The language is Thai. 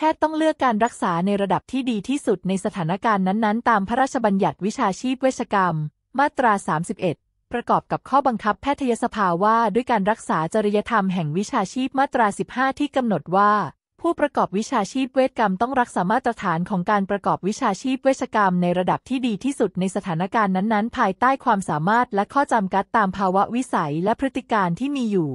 แพทย์ต้องเลือกการรักษาในระดับที่ดีที่สุดในสถานการณ์นั้นๆ ตามพระราชบัญญัติวิชาชีพเวชกรรม มาตรา 31 ประกอบกับข้อบังคับแพทยสภาว่าด้วยการรักษาจริยธรรมแห่งวิชาชีพ มาตรา 15 ที่กำหนดว่า ผู้ประกอบวิชาชีพเวชกรรมต้องรักษามาตรฐานของการประกอบวิชาชีพเวชกรรมในระดับที่ดีที่สุดในสถานการณ์นั้นๆ ภายใต้ความสามารถและข้อจำกัดตามภาวะวิสัยและพฤติการที่มีอยู่